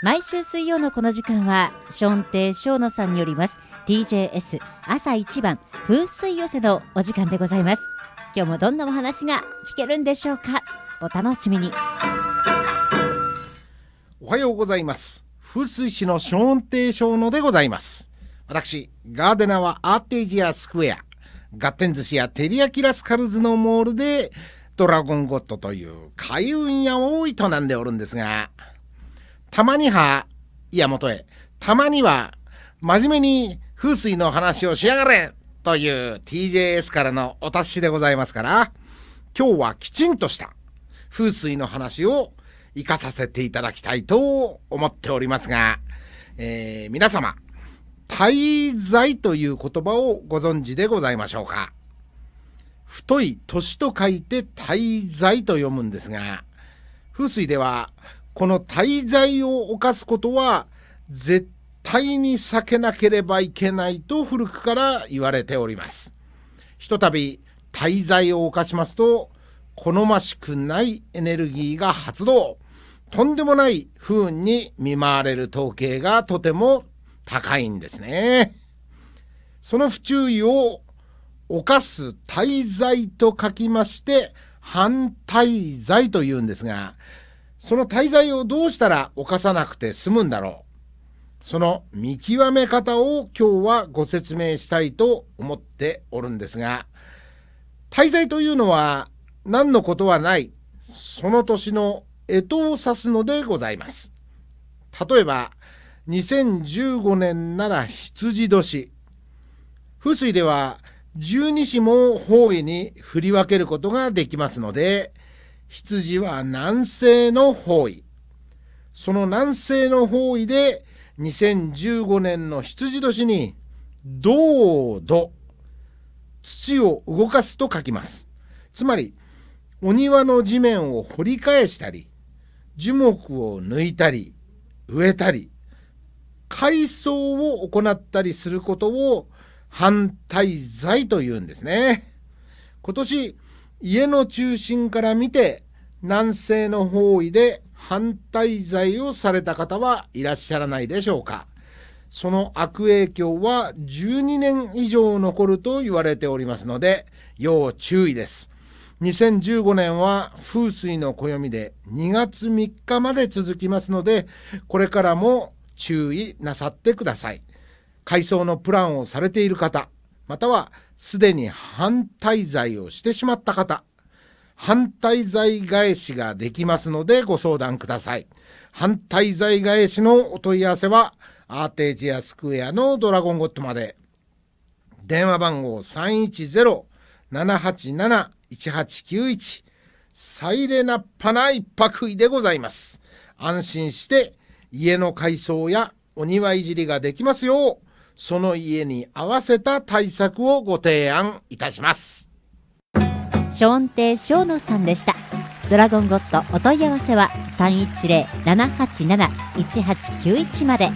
毎週水曜のこの時間は、ションテイ・ショーノさんによります TJS 朝一番風水寄せのお時間でございます。今日もどんなお話が聞けるんでしょうかお楽しみに。おはようございます。風水師のショーンテイ・ショーノでございます。私、ガーデナーはアーテージアスクエア、ガッテン寿司やテリヤキラスカルズのモールで、ドラゴンゴッドという開運屋を営んでおるんですが、たまには、いやとへ、たまには、真面目に風水の話をしやがれという TJS からのお達しでございますから、今日はきちんとした風水の話を活かさせていただきたいと思っておりますが、えー、皆様、滞在という言葉をご存知でございましょうか。太い年と書いて滞在と読むんですが、風水ではこの滞在を犯すことは絶対に避けなければいけないと古くから言われております。ひとたび滞在を犯しますと好ましくないエネルギーが発動。とんでもない不運に見舞われる統計がとても高いんですね。その不注意を犯す滞在と書きまして、反対罪というんですが、その滞在をどうしたら犯さなくて済むんだろう。その見極め方を今日はご説明したいと思っておるんですが、滞在というのは何のことはない、その年の干支を指すのでございます。例えば、2015年なら羊年。風水では十二支も方位に振り分けることができますので、羊は南西の方位その南西の方位で2015年の羊年に銅土土を動かすと書きますつまりお庭の地面を掘り返したり樹木を抜いたり植えたり改装を行ったりすることを反対罪というんですね今年家の中心から見て南西の方位で反対罪をされた方はいらっしゃらないでしょうか。その悪影響は12年以上残ると言われておりますので、要注意です。2015年は風水の暦で2月3日まで続きますので、これからも注意なさってください。改装のプランをされている方、またはすでに反対罪をしてしまった方、反対罪返しができますのでご相談ください。反対罪返しのお問い合わせは、アーテージアスクエアのドラゴンゴットまで。電話番号310-787-1891。サイレナっぱな一泊でございます。安心して家の改装やお庭いじりができますようその家に合わせた対策をご提案いたしますショーンテ亭ショーノさんでしたドラゴンゴットお問い合わせは310-787-1891まで